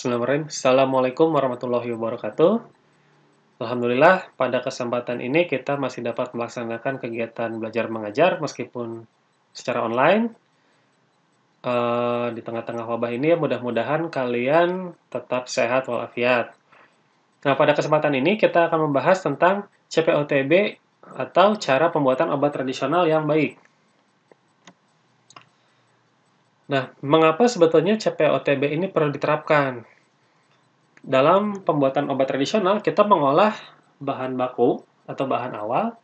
Bismillahirrahmanirrahim. Assalamualaikum warahmatullahi wabarakatuh. Alhamdulillah, pada kesempatan ini kita masih dapat melaksanakan kegiatan belajar mengajar meskipun secara online. Uh, di tengah-tengah wabah ini, mudah-mudahan kalian tetap sehat walafiat. Nah, pada kesempatan ini kita akan membahas tentang CPOTB atau cara pembuatan obat tradisional yang baik. Nah, mengapa sebetulnya CPOTB ini perlu diterapkan? Dalam pembuatan obat tradisional, kita mengolah bahan baku atau bahan awal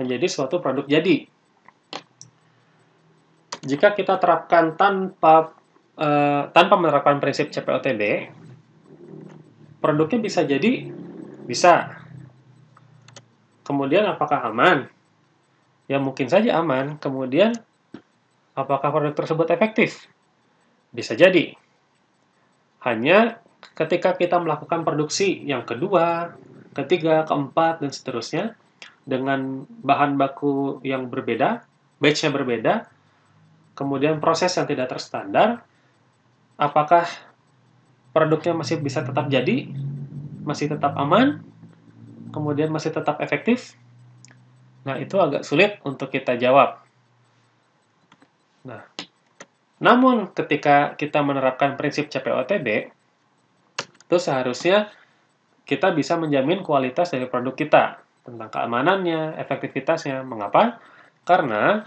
menjadi suatu produk jadi. Jika kita terapkan tanpa uh, tanpa menerapkan prinsip CPOTB, produknya bisa jadi bisa. Kemudian apakah aman? Ya mungkin saja aman. Kemudian apakah produk tersebut efektif? Bisa jadi. Hanya ketika kita melakukan produksi yang kedua, ketiga, keempat, dan seterusnya, dengan bahan baku yang berbeda, batch nya berbeda, kemudian proses yang tidak terstandar, apakah produknya masih bisa tetap jadi, masih tetap aman, kemudian masih tetap efektif? Nah, itu agak sulit untuk kita jawab. Nah, namun ketika kita menerapkan prinsip CPOTB, itu seharusnya kita bisa menjamin kualitas dari produk kita tentang keamanannya, efektivitasnya. Mengapa? Karena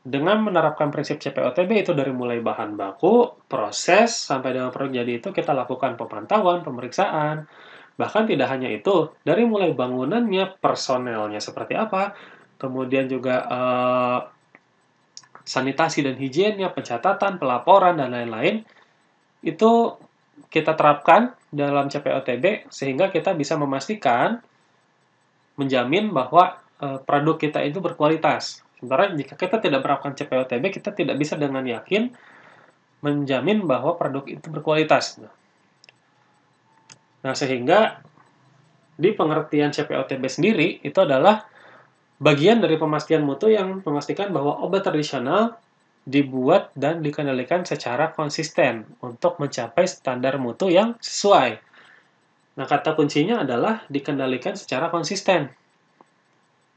dengan menerapkan prinsip CPOTB itu dari mulai bahan baku, proses, sampai dengan produk jadi itu kita lakukan pemantauan, pemeriksaan. Bahkan tidak hanya itu, dari mulai bangunannya, personelnya seperti apa, kemudian juga eh, sanitasi dan higiennya, pencatatan, pelaporan, dan lain-lain, itu kita terapkan dalam CPOTB sehingga kita bisa memastikan, menjamin bahwa eh, produk kita itu berkualitas. Sementara jika kita tidak menerapkan CPOTB, kita tidak bisa dengan yakin menjamin bahwa produk itu berkualitas. Nah, sehingga di pengertian CPOTB sendiri itu adalah bagian dari pemastian mutu yang memastikan bahwa obat tradisional dibuat dan dikendalikan secara konsisten untuk mencapai standar mutu yang sesuai. Nah, kata kuncinya adalah dikendalikan secara konsisten.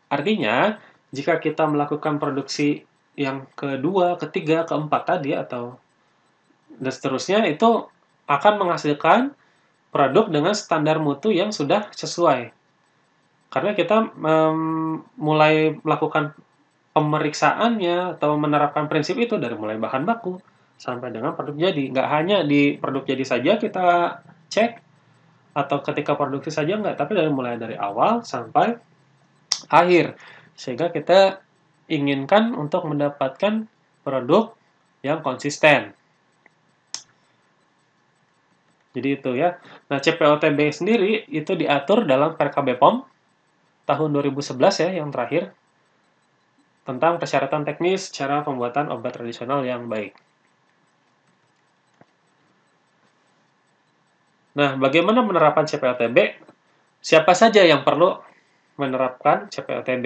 Artinya, jika kita melakukan produksi yang kedua, ketiga, keempat tadi atau dan seterusnya itu akan menghasilkan produk dengan standar mutu yang sudah sesuai. Karena kita um, mulai melakukan pemeriksaannya atau menerapkan prinsip itu dari mulai bahan baku sampai dengan produk jadi. Nggak hanya di produk jadi saja kita cek atau ketika produksi saja nggak, tapi dari mulai dari awal sampai akhir. Sehingga kita inginkan untuk mendapatkan produk yang konsisten. Jadi itu ya. Nah, CPOTB sendiri itu diatur dalam PKB POM tahun 2011 ya yang terakhir tentang persyaratan teknis cara pembuatan obat tradisional yang baik. Nah, bagaimana menerapkan CPOTB? Siapa saja yang perlu menerapkan CPOTB?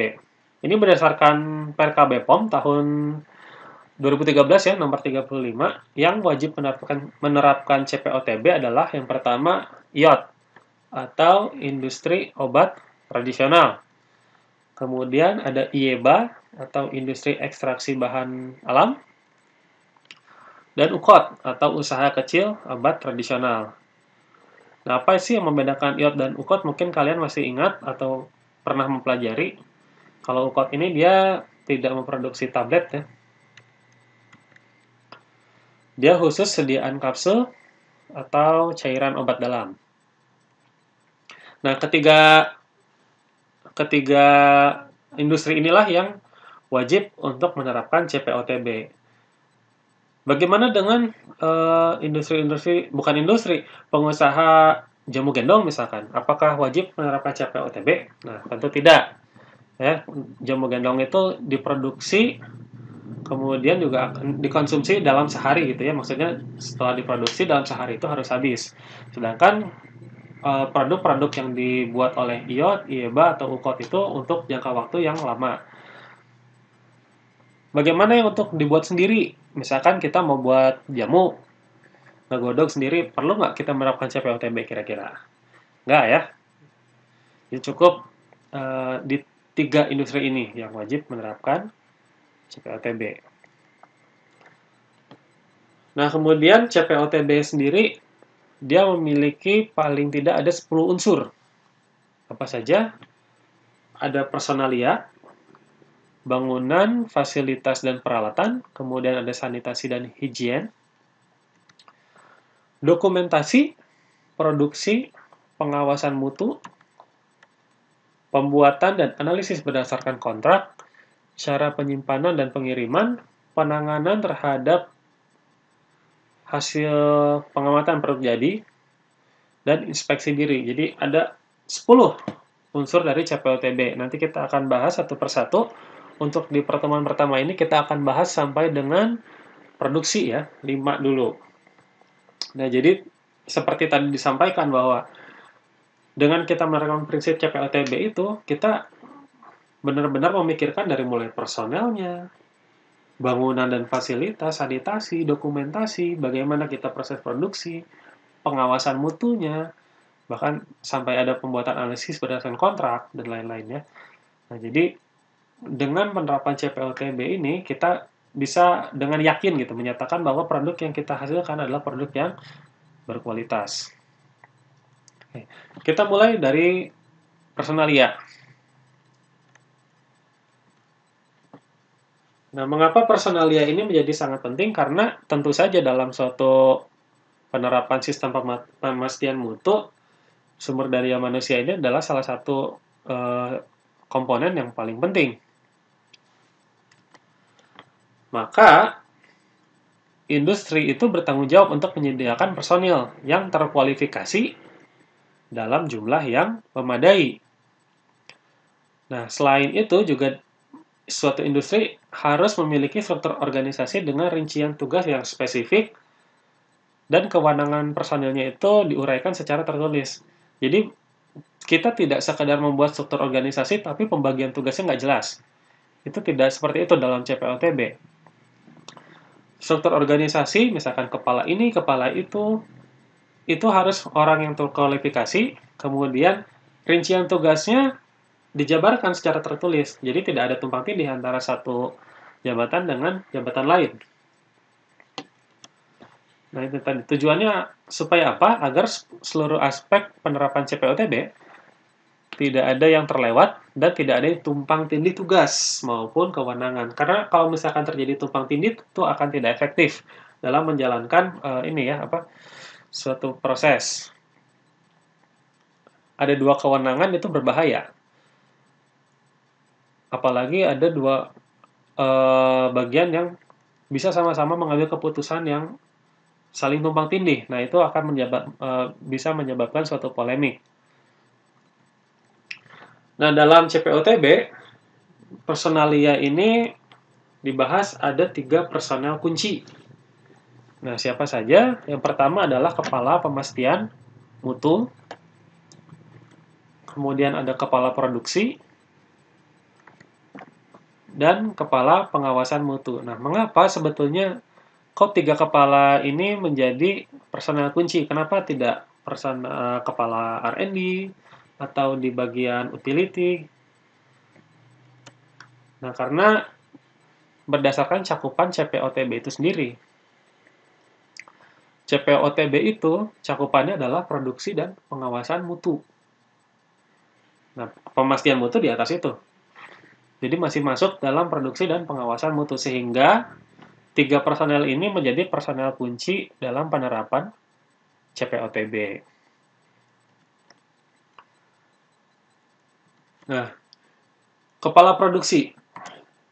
Ini berdasarkan PRKB POM tahun 2013 ya, nomor 35, yang wajib menerapkan, menerapkan CPOTB adalah yang pertama IOT, atau Industri Obat tradisional. Kemudian ada IEBA atau industri ekstraksi bahan alam dan UKOT atau usaha kecil abad tradisional. Nah, apa sih yang membedakan IOT dan UKOT? Mungkin kalian masih ingat atau pernah mempelajari. Kalau UKOT ini dia tidak memproduksi tablet ya. Dia khusus sediaan kapsul atau cairan obat dalam. Nah, ketiga ketiga industri inilah yang wajib untuk menerapkan CPOTB. Bagaimana dengan eh, industri-industri, uh, bukan industri, pengusaha jamu gendong misalkan, apakah wajib menerapkan CPOTB? Nah, tentu tidak. Ya, jamu gendong itu diproduksi kemudian juga akan dikonsumsi dalam sehari gitu ya maksudnya setelah diproduksi dalam sehari itu harus habis sedangkan Eh, produk-produk yang dibuat oleh IOT, IEBA, atau UKOT itu untuk jangka waktu yang lama. Bagaimana yang untuk dibuat sendiri? Misalkan kita mau buat jamu, ngegodok sendiri, perlu nggak kita menerapkan CPOTB kira-kira? Nggak ya. Ya cukup uh, di tiga industri ini yang wajib menerapkan CPOTB. Nah, kemudian CPOTB sendiri dia memiliki paling tidak ada 10 unsur. Apa saja? Ada personalia, bangunan, fasilitas, dan peralatan, kemudian ada sanitasi dan higien, dokumentasi, produksi, pengawasan mutu, pembuatan dan analisis berdasarkan kontrak, cara penyimpanan dan pengiriman, penanganan terhadap hasil pengamatan perut jadi dan inspeksi diri. Jadi ada 10 unsur dari CPOTB. Nanti kita akan bahas satu persatu. Untuk di pertemuan pertama ini kita akan bahas sampai dengan produksi ya, 5 dulu. Nah, jadi seperti tadi disampaikan bahwa dengan kita menerapkan prinsip CPOTB itu, kita benar-benar memikirkan dari mulai personelnya, bangunan dan fasilitas, sanitasi, dokumentasi, bagaimana kita proses produksi, pengawasan mutunya, bahkan sampai ada pembuatan analisis berdasarkan kontrak dan lain-lainnya. Nah, jadi dengan penerapan CPLTB ini kita bisa dengan yakin gitu menyatakan bahwa produk yang kita hasilkan adalah produk yang berkualitas. Oke. Kita mulai dari personalia. Nah, mengapa personalia ini menjadi sangat penting? Karena tentu saja dalam suatu penerapan sistem pemastian mutu, sumber daya manusia ini adalah salah satu eh, komponen yang paling penting. Maka, industri itu bertanggung jawab untuk menyediakan personil yang terkualifikasi dalam jumlah yang memadai. Nah, selain itu juga suatu industri harus memiliki struktur organisasi dengan rincian tugas yang spesifik dan kewenangan personilnya itu diuraikan secara tertulis. Jadi kita tidak sekadar membuat struktur organisasi tapi pembagian tugasnya nggak jelas. Itu tidak seperti itu dalam CPLTB. Struktur organisasi misalkan kepala ini, kepala itu itu harus orang yang terkualifikasi, kemudian rincian tugasnya dijabarkan secara tertulis. Jadi tidak ada tumpang tindih antara satu jabatan dengan jabatan lain. Nah, itu tadi. Tujuannya supaya apa? Agar seluruh aspek penerapan CPOTB tidak ada yang terlewat dan tidak ada yang tumpang tindih tugas maupun kewenangan. Karena kalau misalkan terjadi tumpang tindih itu akan tidak efektif dalam menjalankan uh, ini ya apa suatu proses. Ada dua kewenangan itu berbahaya apalagi ada dua uh, bagian yang bisa sama-sama mengambil keputusan yang saling tumpang tindih. Nah, itu akan menyebab, uh, eh, bisa menyebabkan suatu polemik. Nah, dalam CPOTB, personalia ini dibahas ada tiga personel kunci. Nah, siapa saja? Yang pertama adalah kepala pemastian mutu, kemudian ada kepala produksi, dan kepala pengawasan mutu. Nah, mengapa sebetulnya kok tiga kepala ini menjadi personal kunci? Kenapa tidak person uh, kepala R&D atau di bagian utility? Nah, karena berdasarkan cakupan CPOTB itu sendiri. CPOTB itu cakupannya adalah produksi dan pengawasan mutu. Nah, pemastian mutu di atas itu. Jadi masih masuk dalam produksi dan pengawasan mutu sehingga tiga personel ini menjadi personel kunci dalam penerapan CPOTB. Nah, kepala produksi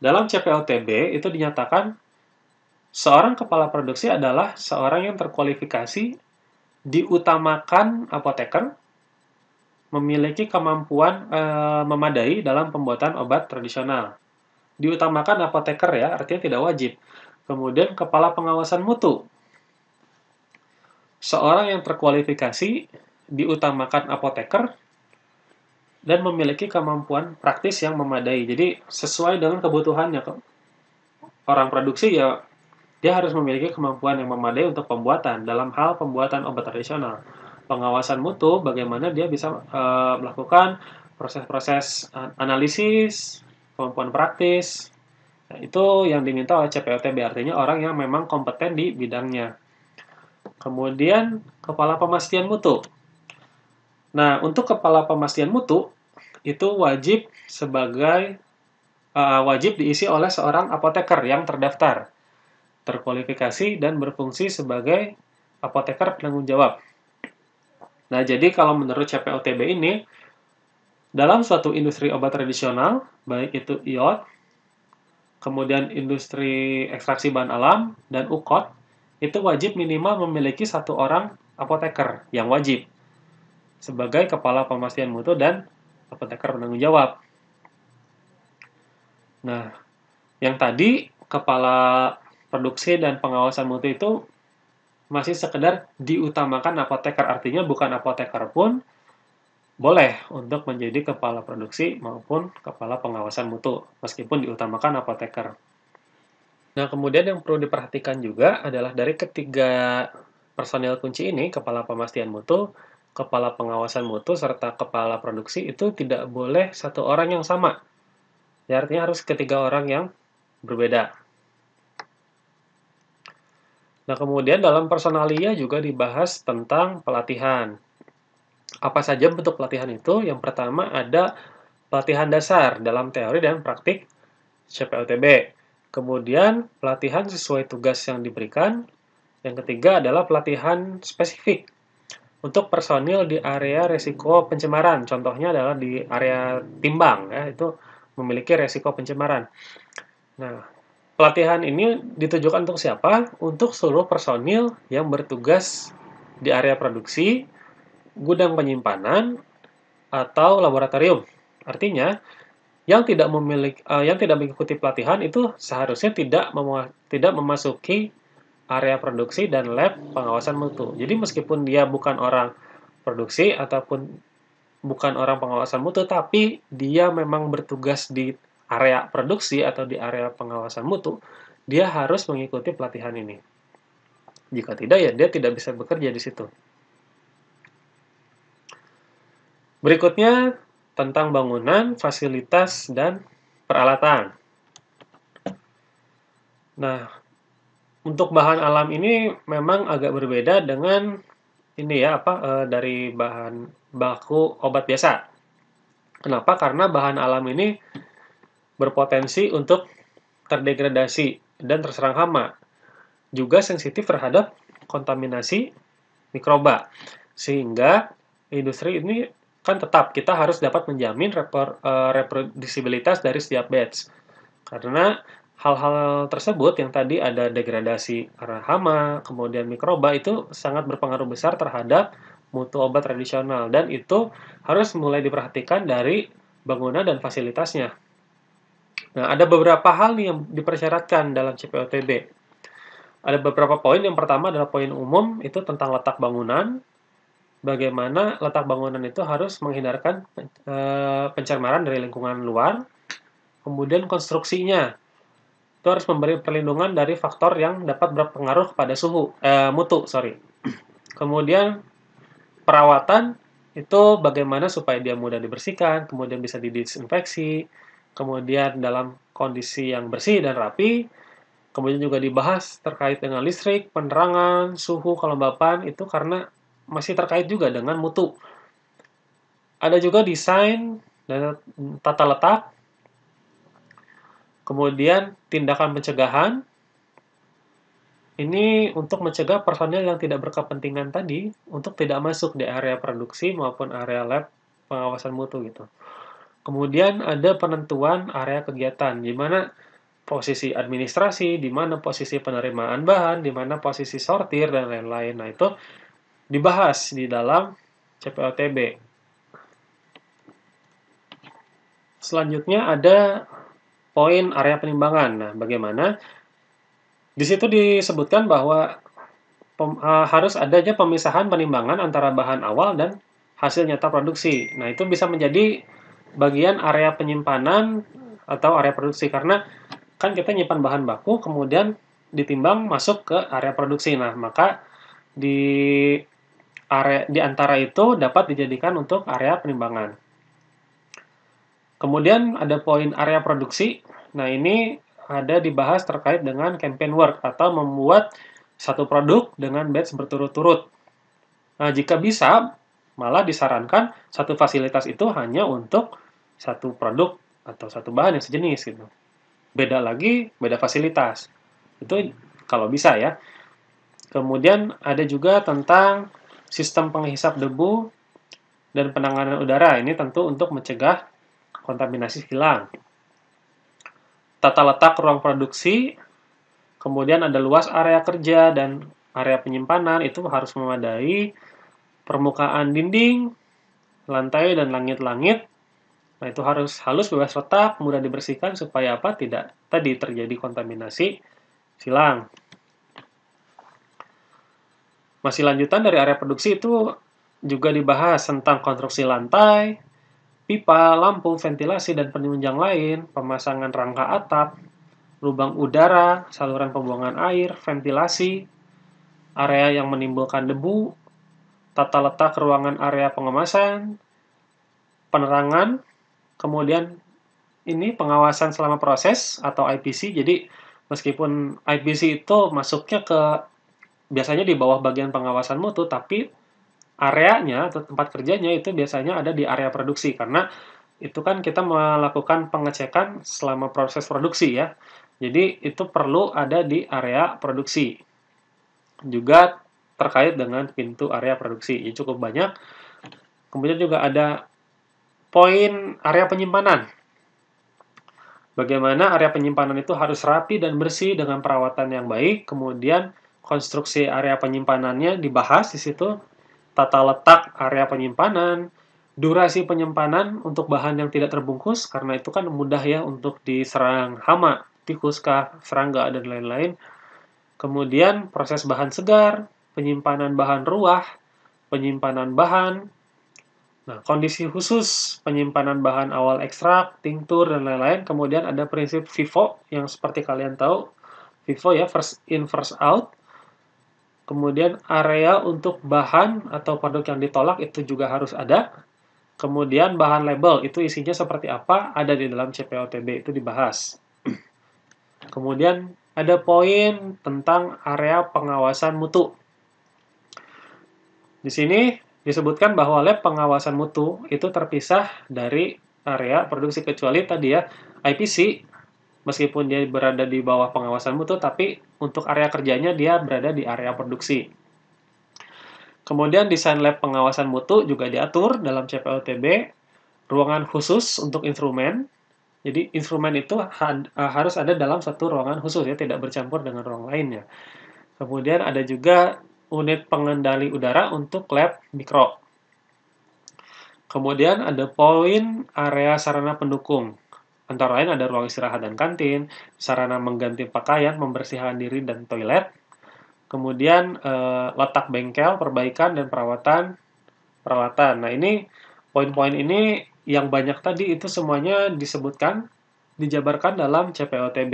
dalam CPOTB itu dinyatakan seorang kepala produksi adalah seorang yang terkualifikasi diutamakan apoteker memiliki kemampuan e, memadai dalam pembuatan obat tradisional. Diutamakan apoteker ya, artinya tidak wajib. Kemudian kepala pengawasan mutu. Seorang yang terkualifikasi diutamakan apoteker dan memiliki kemampuan praktis yang memadai. Jadi sesuai dengan kebutuhannya. Orang produksi ya dia harus memiliki kemampuan yang memadai untuk pembuatan dalam hal pembuatan obat tradisional pengawasan mutu bagaimana dia bisa uh, melakukan proses-proses eh, analisis, kemampuan praktis. Nah, itu yang diminta oleh CPOTB artinya orang yang memang kompeten di bidangnya. Kemudian kepala pemastian mutu. Nah, untuk kepala pemastian mutu itu wajib sebagai uh, wajib diisi oleh seorang apoteker yang terdaftar, terkualifikasi dan berfungsi sebagai apoteker penanggung jawab. Nah, jadi kalau menurut CPOTB ini, dalam suatu industri obat tradisional, baik itu IOT, kemudian industri ekstraksi bahan alam, dan UKOT, itu wajib minimal memiliki satu orang apoteker yang wajib sebagai kepala pemastian mutu dan apoteker penanggung jawab. Nah, yang tadi kepala produksi dan pengawasan mutu itu masih sekedar diutamakan apoteker artinya bukan apoteker pun boleh untuk menjadi kepala produksi maupun kepala pengawasan mutu meskipun diutamakan apoteker. Nah, kemudian yang perlu diperhatikan juga adalah dari ketiga personil kunci ini, kepala pemastian mutu, kepala pengawasan mutu serta kepala produksi itu tidak boleh satu orang yang sama. Ya, artinya harus ketiga orang yang berbeda. Nah, kemudian dalam personalia juga dibahas tentang pelatihan. Apa saja bentuk pelatihan itu? Yang pertama ada pelatihan dasar dalam teori dan praktik CPOTB Kemudian pelatihan sesuai tugas yang diberikan. Yang ketiga adalah pelatihan spesifik untuk personil di area resiko pencemaran. Contohnya adalah di area timbang, ya, itu memiliki resiko pencemaran. Nah, Pelatihan ini ditujukan untuk siapa? Untuk seluruh personil yang bertugas di area produksi, gudang penyimpanan, atau laboratorium. Artinya, yang tidak memiliki uh, yang tidak mengikuti pelatihan itu seharusnya tidak tidak memasuki area produksi dan lab pengawasan mutu. Jadi meskipun dia bukan orang produksi ataupun bukan orang pengawasan mutu tapi dia memang bertugas di area produksi atau di area pengawasan mutu, dia harus mengikuti pelatihan ini. Jika tidak, ya dia tidak bisa bekerja di situ. Berikutnya, tentang bangunan, fasilitas, dan peralatan. Nah, untuk bahan alam ini memang agak berbeda dengan ini ya apa e, dari bahan baku obat biasa. Kenapa? Karena bahan alam ini berpotensi untuk terdegradasi dan terserang hama. Juga sensitif terhadap kontaminasi mikroba. Sehingga industri ini kan tetap kita harus dapat menjamin repor, eh, reproduksibilitas dari setiap batch. Karena hal-hal tersebut yang tadi ada degradasi arah hama, kemudian mikroba itu sangat berpengaruh besar terhadap mutu obat tradisional dan itu harus mulai diperhatikan dari bangunan dan fasilitasnya. Nah, ada beberapa hal nih yang dipersyaratkan dalam CPOTB. Ada beberapa poin. Yang pertama adalah poin umum, itu tentang letak bangunan. Bagaimana letak bangunan itu harus menghindarkan eh, pencemaran dari lingkungan luar. Kemudian konstruksinya. Itu harus memberi perlindungan dari faktor yang dapat berpengaruh kepada suhu, e, mutu, sorry. Kemudian perawatan itu bagaimana supaya dia mudah dibersihkan, kemudian bisa didisinfeksi, kemudian dalam kondisi yang bersih dan rapi, kemudian juga dibahas terkait dengan listrik, penerangan, suhu, kelembapan, itu karena masih terkait juga dengan mutu. Ada juga desain dan tata letak, kemudian tindakan pencegahan, ini untuk mencegah personil yang tidak berkepentingan tadi untuk tidak masuk di area produksi maupun area lab pengawasan mutu gitu. Kemudian ada penentuan area kegiatan, di mana posisi administrasi, di mana posisi penerimaan bahan, di mana posisi sortir, dan lain-lain. Nah, itu dibahas di dalam CPOTB. Selanjutnya ada poin area penimbangan. Nah, bagaimana? Di situ disebutkan bahwa pem, uh, harus adanya pemisahan penimbangan antara bahan awal dan hasil nyata produksi. Nah, itu bisa menjadi bagian area penyimpanan atau area produksi karena kan kita nyimpan bahan baku kemudian ditimbang masuk ke area produksi. Nah, maka di area di antara itu dapat dijadikan untuk area penimbangan. Kemudian ada poin area produksi. Nah, ini ada dibahas terkait dengan campaign work atau membuat satu produk dengan batch berturut-turut. Nah, jika bisa, malah disarankan satu fasilitas itu hanya untuk satu produk atau satu bahan yang sejenis gitu. Beda lagi, beda fasilitas. Itu kalau bisa ya. Kemudian ada juga tentang sistem penghisap debu dan penanganan udara. Ini tentu untuk mencegah kontaminasi hilang. Tata letak ruang produksi, kemudian ada luas area kerja dan area penyimpanan itu harus memadai permukaan dinding, lantai dan langit-langit Nah, itu harus halus, bebas retak, mudah dibersihkan supaya apa? Tidak tadi terjadi kontaminasi silang. Masih lanjutan dari area produksi itu juga dibahas tentang konstruksi lantai, pipa, lampu, ventilasi, dan penunjang lain, pemasangan rangka atap, lubang udara, saluran pembuangan air, ventilasi, area yang menimbulkan debu, tata letak ruangan area pengemasan, penerangan, Kemudian ini pengawasan selama proses atau IPC. Jadi meskipun IPC itu masuknya ke biasanya di bawah bagian pengawasan mutu, tapi areanya atau tempat kerjanya itu biasanya ada di area produksi karena itu kan kita melakukan pengecekan selama proses produksi ya. Jadi itu perlu ada di area produksi. Juga terkait dengan pintu area produksi. Ini ya, cukup banyak. Kemudian juga ada Poin area penyimpanan. Bagaimana area penyimpanan itu harus rapi dan bersih dengan perawatan yang baik, kemudian konstruksi area penyimpanannya dibahas di situ, tata letak area penyimpanan, durasi penyimpanan untuk bahan yang tidak terbungkus, karena itu kan mudah ya untuk diserang hama, tikus kah, serangga, dan lain-lain. Kemudian proses bahan segar, penyimpanan bahan ruah, penyimpanan bahan, Nah, kondisi khusus penyimpanan bahan awal ekstrak, tinktur, dan lain-lain. Kemudian ada prinsip FIFO yang seperti kalian tahu. FIFO ya, first in, first out. Kemudian area untuk bahan atau produk yang ditolak itu juga harus ada. Kemudian bahan label itu isinya seperti apa ada di dalam CPOTB itu dibahas. Kemudian ada poin tentang area pengawasan mutu. Di sini disebutkan bahwa lab pengawasan mutu itu terpisah dari area produksi kecuali tadi ya IPC meskipun dia berada di bawah pengawasan mutu tapi untuk area kerjanya dia berada di area produksi. Kemudian desain lab pengawasan mutu juga diatur dalam CPLTB ruangan khusus untuk instrumen. Jadi instrumen itu eh, harus ada dalam satu ruangan khusus ya tidak bercampur dengan ruang lainnya. Kemudian ada juga unit pengendali udara untuk lab mikro. Kemudian ada poin area sarana pendukung. Antara lain ada ruang istirahat dan kantin, sarana mengganti pakaian, membersihkan diri, dan toilet. Kemudian eh, letak bengkel, perbaikan, dan perawatan peralatan. Nah ini poin-poin ini yang banyak tadi itu semuanya disebutkan, dijabarkan dalam CPOTB.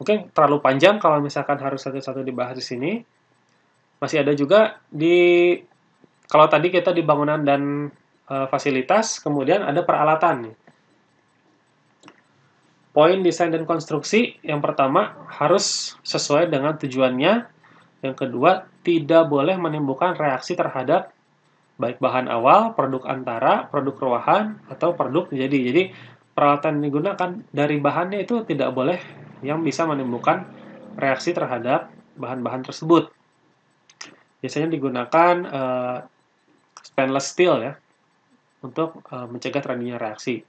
Mungkin terlalu panjang kalau misalkan harus satu-satu dibahas di sini. Masih ada juga di kalau tadi kita di bangunan dan e, fasilitas, kemudian ada peralatan. Poin desain dan konstruksi yang pertama harus sesuai dengan tujuannya. Yang kedua, tidak boleh menimbulkan reaksi terhadap baik bahan awal, produk antara, produk ruahan, atau produk jadi. Jadi peralatan yang digunakan dari bahannya itu tidak boleh yang bisa menimbulkan reaksi terhadap bahan-bahan tersebut biasanya digunakan uh, stainless steel ya untuk uh, mencegah terjadinya reaksi.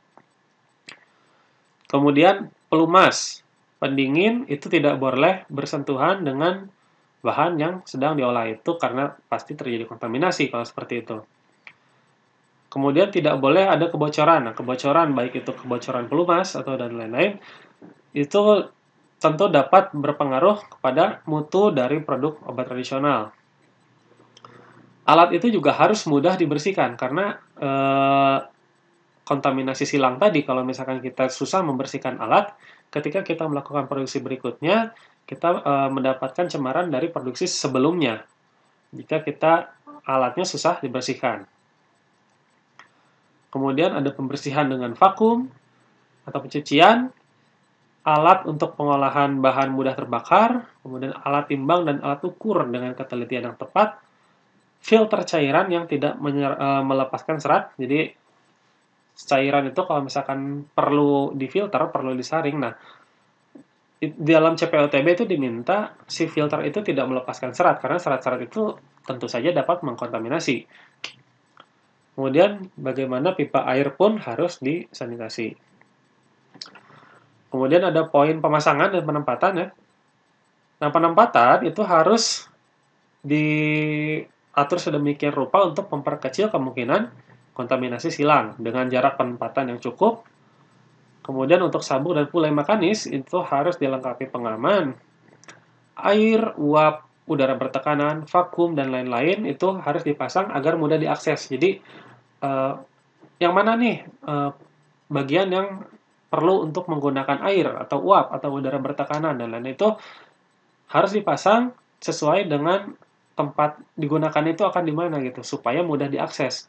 Kemudian pelumas pendingin itu tidak boleh bersentuhan dengan bahan yang sedang diolah itu karena pasti terjadi kontaminasi kalau seperti itu. Kemudian tidak boleh ada kebocoran. Nah, kebocoran baik itu kebocoran pelumas atau dan lain-lain itu tentu dapat berpengaruh kepada mutu dari produk obat tradisional alat itu juga harus mudah dibersihkan karena eh, kontaminasi silang tadi kalau misalkan kita susah membersihkan alat ketika kita melakukan produksi berikutnya kita eh, mendapatkan cemaran dari produksi sebelumnya jika kita alatnya susah dibersihkan kemudian ada pembersihan dengan vakum atau pencucian alat untuk pengolahan bahan mudah terbakar kemudian alat timbang dan alat ukur dengan ketelitian yang tepat filter cairan yang tidak menyer, uh, eh, melepaskan serat. Jadi cairan itu kalau misalkan perlu difilter, perlu disaring. Nah, di dalam CPOTB itu diminta si filter itu tidak melepaskan serat karena serat-serat itu tentu saja dapat mengkontaminasi. Kemudian bagaimana pipa air pun harus disanitasi. Kemudian ada poin pemasangan dan penempatan ya. Nah, penempatan itu harus di atur sedemikian rupa untuk memperkecil kemungkinan kontaminasi silang dengan jarak penempatan yang cukup. Kemudian untuk sabuk dan pulai mekanis itu harus dilengkapi pengaman. Air, uap, udara bertekanan, vakum, dan lain-lain itu harus dipasang agar mudah diakses. Jadi, eh, yang mana nih eh, bagian yang perlu untuk menggunakan air atau uap atau udara bertekanan dan lain-lain itu harus dipasang sesuai dengan tempat digunakan itu akan di mana gitu supaya mudah diakses.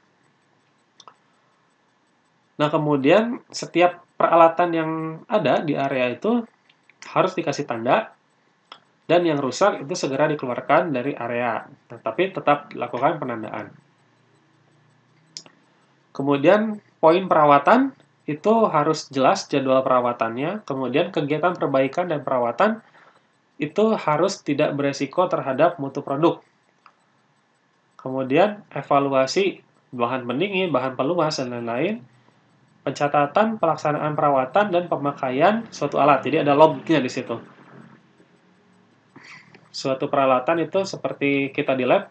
Nah, kemudian setiap peralatan yang ada di area itu harus dikasih tanda dan yang rusak itu segera dikeluarkan dari area, nah, tapi tetap lakukan penandaan. Kemudian poin perawatan itu harus jelas jadwal perawatannya, kemudian kegiatan perbaikan dan perawatan itu harus tidak beresiko terhadap mutu produk kemudian evaluasi bahan pendingin, bahan peluas, dan lain-lain, pencatatan, pelaksanaan perawatan, dan pemakaian suatu alat. Jadi ada lognya di situ. Suatu peralatan itu seperti kita di lab,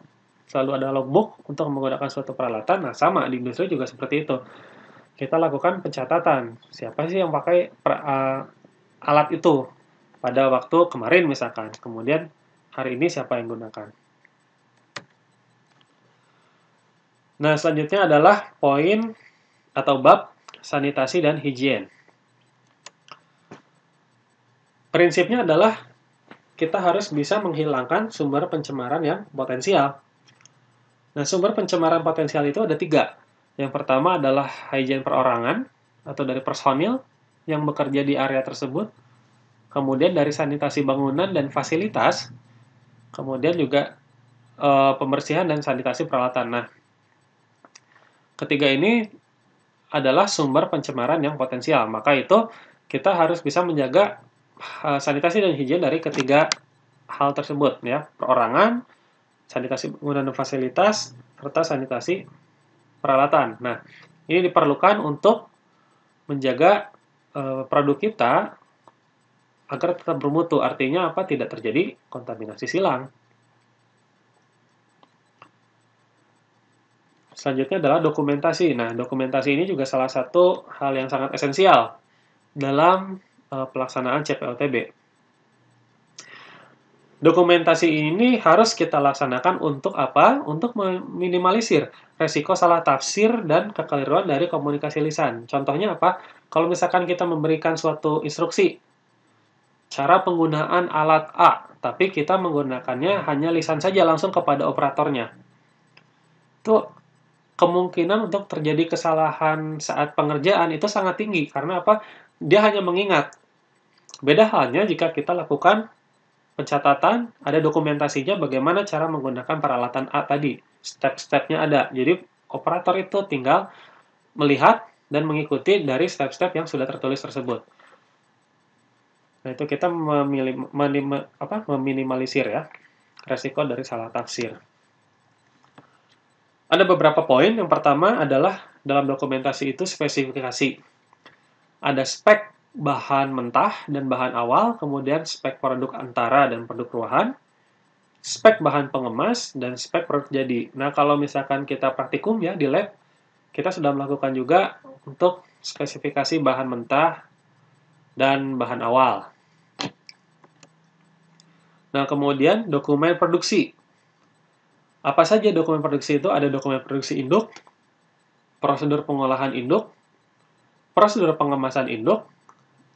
selalu ada logbook untuk menggunakan suatu peralatan. Nah, sama di industri juga seperti itu. Kita lakukan pencatatan. Siapa sih yang pakai per, uh, alat itu pada waktu kemarin misalkan. Kemudian hari ini siapa yang gunakan. Nah, selanjutnya adalah poin atau bab sanitasi dan higien. Prinsipnya adalah kita harus bisa menghilangkan sumber pencemaran yang potensial. Nah, sumber pencemaran potensial itu ada tiga. Yang pertama adalah higien perorangan atau dari personil yang bekerja di area tersebut. Kemudian dari sanitasi bangunan dan fasilitas. Kemudian juga e, pembersihan dan sanitasi peralatan. Nah, Ketiga ini adalah sumber pencemaran yang potensial. Maka itu kita harus bisa menjaga uh, sanitasi dan higien dari ketiga hal tersebut ya, perorangan, sanitasi penggunaan fasilitas serta sanitasi peralatan. Nah, ini diperlukan untuk menjaga uh, produk kita agar tetap bermutu. Artinya apa? Tidak terjadi kontaminasi silang. selanjutnya adalah dokumentasi. Nah, dokumentasi ini juga salah satu hal yang sangat esensial dalam uh, pelaksanaan CPLTB. Dokumentasi ini harus kita laksanakan untuk apa? Untuk meminimalisir resiko salah tafsir dan kekeliruan dari komunikasi lisan. Contohnya apa? Kalau misalkan kita memberikan suatu instruksi, cara penggunaan alat A, tapi kita menggunakannya hanya lisan saja langsung kepada operatornya. Itu kemungkinan untuk terjadi kesalahan saat pengerjaan itu sangat tinggi karena apa? Dia hanya mengingat. Beda halnya jika kita lakukan pencatatan, ada dokumentasinya bagaimana cara menggunakan peralatan A tadi. Step-stepnya ada. Jadi operator itu tinggal melihat dan mengikuti dari step-step yang sudah tertulis tersebut. Nah, itu kita memilih meminimalisir ya resiko dari salah tafsir. Ada beberapa poin. Yang pertama adalah dalam dokumentasi itu spesifikasi. Ada spek bahan mentah dan bahan awal, kemudian spek produk antara dan produk ruahan, spek bahan pengemas, dan spek produk jadi. Nah, kalau misalkan kita praktikum ya di lab, kita sudah melakukan juga untuk spesifikasi bahan mentah dan bahan awal. Nah, kemudian dokumen produksi. Apa saja dokumen produksi itu? Ada dokumen produksi induk, prosedur pengolahan induk, prosedur pengemasan induk,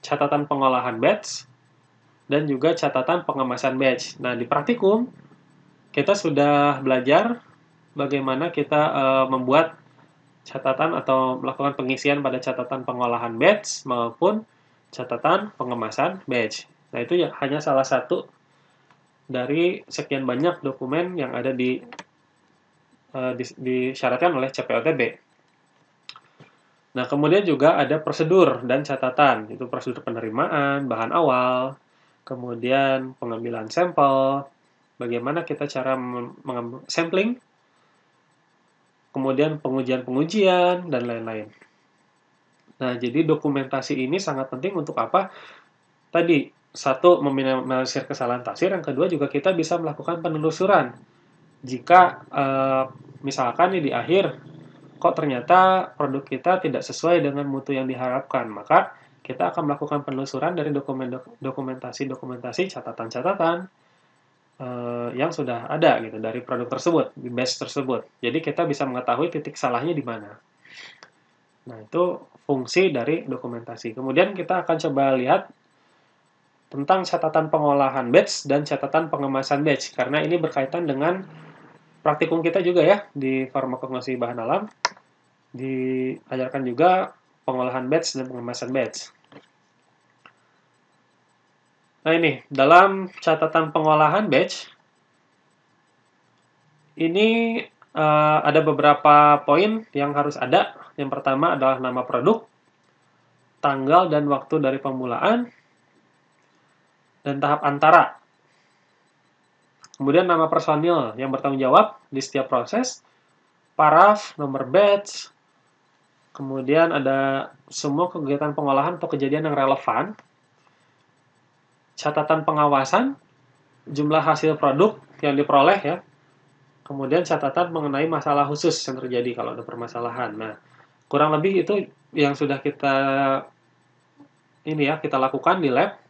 catatan pengolahan batch, dan juga catatan pengemasan batch. Nah, di praktikum, kita sudah belajar bagaimana kita e, membuat catatan atau melakukan pengisian pada catatan pengolahan batch maupun catatan pengemasan batch. Nah, itu ya hanya salah satu dari sekian banyak dokumen yang ada di, uh, eh, di disyaratkan oleh CPOTB. Nah, kemudian juga ada prosedur dan catatan, itu prosedur penerimaan, bahan awal, kemudian pengambilan sampel, bagaimana kita cara mengambil sampling, kemudian pengujian-pengujian, dan lain-lain. Nah, jadi dokumentasi ini sangat penting untuk apa? Tadi, satu meminimalisir kesalahan tafsir, yang kedua juga kita bisa melakukan penelusuran. Jika e, misalkan di akhir kok ternyata produk kita tidak sesuai dengan mutu yang diharapkan, maka kita akan melakukan penelusuran dari dokumen dokumentasi-dokumentasi catatan-catatan e, yang sudah ada gitu dari produk tersebut, base tersebut. Jadi kita bisa mengetahui titik salahnya di mana. Nah, itu fungsi dari dokumentasi. Kemudian kita akan coba lihat tentang catatan pengolahan batch dan catatan pengemasan batch karena ini berkaitan dengan praktikum kita juga ya di farmakognosi bahan alam diajarkan juga pengolahan batch dan pengemasan batch. Nah ini, dalam catatan pengolahan batch, ini uh, ada beberapa poin yang harus ada. Yang pertama adalah nama produk, tanggal dan waktu dari pemulaan, dan tahap antara. Kemudian nama personil yang bertanggung jawab di setiap proses, paraf, nomor batch, kemudian ada semua kegiatan pengolahan atau kejadian yang relevan, catatan pengawasan, jumlah hasil produk yang diperoleh ya, kemudian catatan mengenai masalah khusus yang terjadi kalau ada permasalahan. Nah, kurang lebih itu yang sudah kita ini ya kita lakukan di lab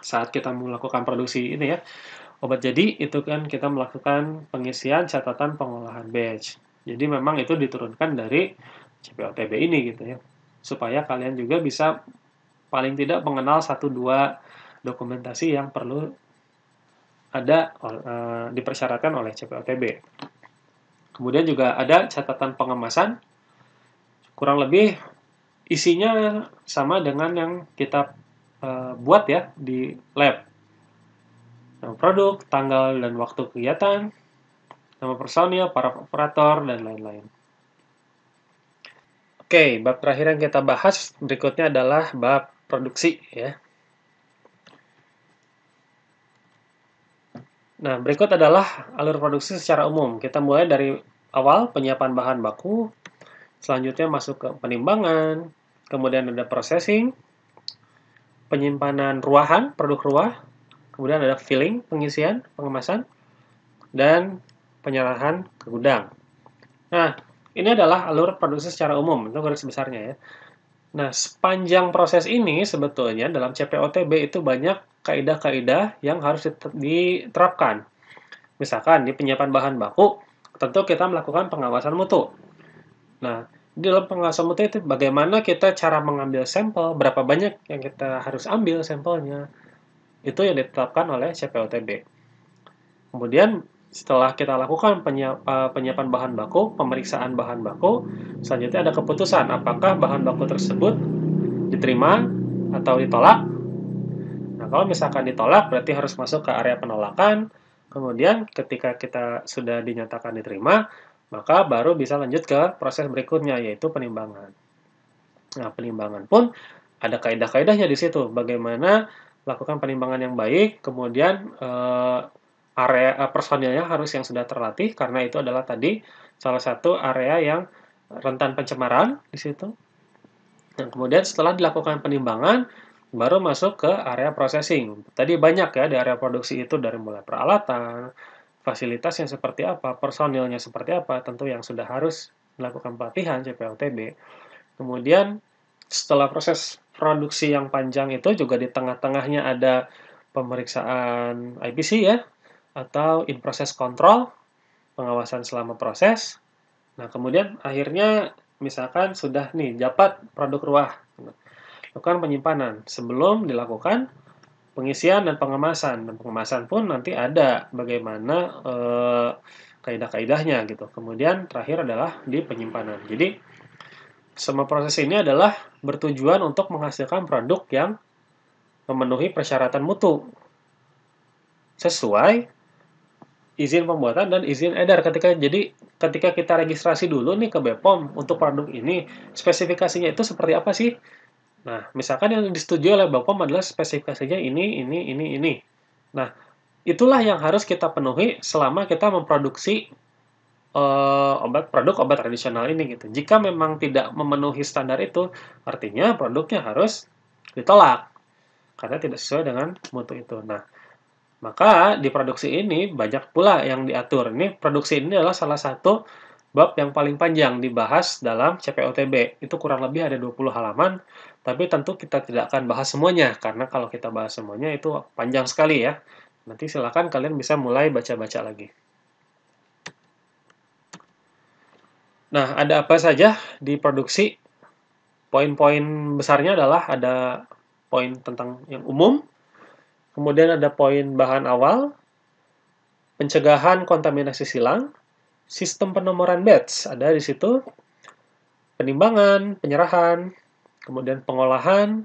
saat kita melakukan produksi ini ya obat jadi itu kan kita melakukan pengisian catatan pengolahan batch. Jadi memang itu diturunkan dari CPOTB ini gitu ya. Supaya kalian juga bisa paling tidak mengenal satu dua dokumentasi yang perlu ada e, dipersyaratkan oleh CPOTB Kemudian juga ada catatan pengemasan kurang lebih isinya sama dengan yang kita Eh, buat ya di lab. Nama produk, tanggal dan waktu kegiatan, nama personil, para operator, dan lain-lain. Oke, bab terakhir yang kita bahas berikutnya adalah bab produksi ya. Nah, berikut adalah alur produksi secara umum. Kita mulai dari awal penyiapan bahan baku, selanjutnya masuk ke penimbangan, kemudian ada processing, penyimpanan ruahan, produk ruah, kemudian ada filling, pengisian, pengemasan, dan penyerahan ke gudang. Nah, ini adalah alur produksi secara umum, itu garis besarnya ya. Nah, sepanjang proses ini sebetulnya dalam CPOTB itu banyak kaedah-kaedah yang harus diterapkan. Misalkan di penyiapan bahan baku, tentu kita melakukan pengawasan mutu. Nah, dalam pengawasan mutu itu bagaimana kita cara mengambil sampel, berapa banyak yang kita harus ambil sampelnya. Itu yang ditetapkan oleh CPOTB. Kemudian setelah kita lakukan penyiap, eh, penyiapan bahan baku, pemeriksaan bahan baku, selanjutnya ada keputusan apakah bahan baku tersebut diterima atau ditolak. Nah, kalau misalkan ditolak berarti harus masuk ke area penolakan. Kemudian ketika kita sudah dinyatakan diterima, maka baru bisa lanjut ke proses berikutnya, yaitu penimbangan. Nah, penimbangan pun ada kaedah-kaedahnya di situ, bagaimana lakukan penimbangan yang baik, kemudian eh, area eh, personilnya harus yang sudah terlatih, karena itu adalah tadi salah satu area yang rentan pencemaran di situ. Nah, kemudian setelah dilakukan penimbangan, baru masuk ke area processing. Tadi banyak ya di area produksi itu dari mulai peralatan, fasilitasnya seperti apa, personilnya seperti apa, tentu yang sudah harus melakukan pelatihan CPLTB. Kemudian setelah proses produksi yang panjang itu juga di tengah-tengahnya ada pemeriksaan IPC ya, atau in process control, pengawasan selama proses. Nah, kemudian akhirnya misalkan sudah nih dapat produk ruah, lakukan penyimpanan sebelum dilakukan pengisian dan pengemasan dan pengemasan pun nanti ada bagaimana e, eh, kaidah-kaidahnya gitu kemudian terakhir adalah di penyimpanan jadi semua proses ini adalah bertujuan untuk menghasilkan produk yang memenuhi persyaratan mutu sesuai izin pembuatan dan izin edar ketika jadi ketika kita registrasi dulu nih ke BPOM untuk produk ini spesifikasinya itu seperti apa sih Nah, misalkan yang disetujui oleh Bapak adalah spesifikasinya ini, ini, ini, ini. Nah, itulah yang harus kita penuhi selama kita memproduksi uh, obat produk obat tradisional ini gitu. Jika memang tidak memenuhi standar itu, artinya produknya harus ditolak karena tidak sesuai dengan mutu itu. Nah, maka di produksi ini banyak pula yang diatur. Ini produksi ini adalah salah satu bab yang paling panjang dibahas dalam CPOTB. Itu kurang lebih ada 20 halaman, tapi tentu kita tidak akan bahas semuanya, karena kalau kita bahas semuanya itu panjang sekali ya. Nanti silakan kalian bisa mulai baca-baca lagi. Nah, ada apa saja di produksi? Poin-poin besarnya adalah ada poin tentang yang umum, kemudian ada poin bahan awal, pencegahan kontaminasi silang, sistem penomoran batch. Ada di situ penimbangan, penyerahan, kemudian pengolahan,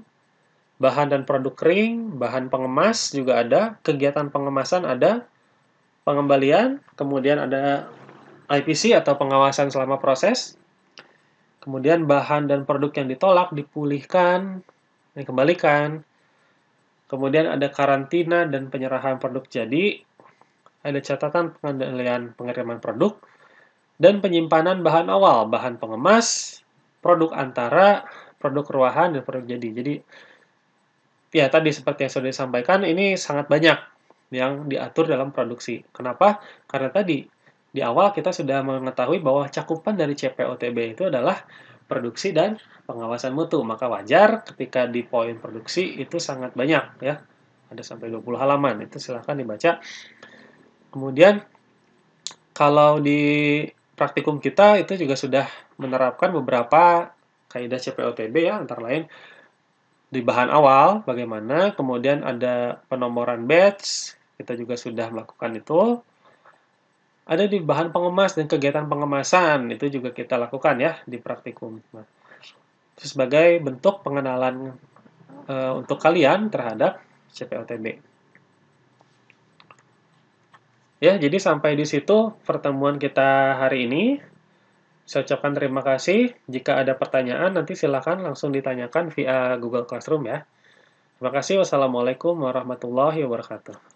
bahan dan produk kering, bahan pengemas juga ada, kegiatan pengemasan ada, pengembalian, kemudian ada IPC atau pengawasan selama proses, kemudian bahan dan produk yang ditolak dipulihkan, dikembalikan, kemudian ada karantina dan penyerahan produk jadi, ada catatan pengendalian pengiriman produk, dan penyimpanan bahan awal, bahan pengemas, produk antara, produk ruahan, dan produk jadi. Jadi, ya tadi seperti yang sudah disampaikan, ini sangat banyak yang diatur dalam produksi. Kenapa? Karena tadi, di awal kita sudah mengetahui bahwa cakupan dari CPOTB itu adalah produksi dan pengawasan mutu. Maka wajar ketika di poin produksi itu sangat banyak ya. Ada sampai 20 halaman, itu silahkan dibaca. Kemudian, kalau di praktikum kita itu juga sudah menerapkan beberapa kaidah CPOTB ya, antara lain di bahan awal bagaimana, kemudian ada penomoran batch, kita juga sudah melakukan itu. Ada di bahan pengemas dan kegiatan pengemasan, itu juga kita lakukan ya di praktikum. Nah, sebagai bentuk pengenalan e, untuk kalian terhadap CPOTB. Ya, jadi sampai di situ pertemuan kita hari ini. Saya ucapkan terima kasih. Jika ada pertanyaan, nanti silakan langsung ditanyakan via Google Classroom ya. Terima kasih. Wassalamualaikum warahmatullahi wabarakatuh.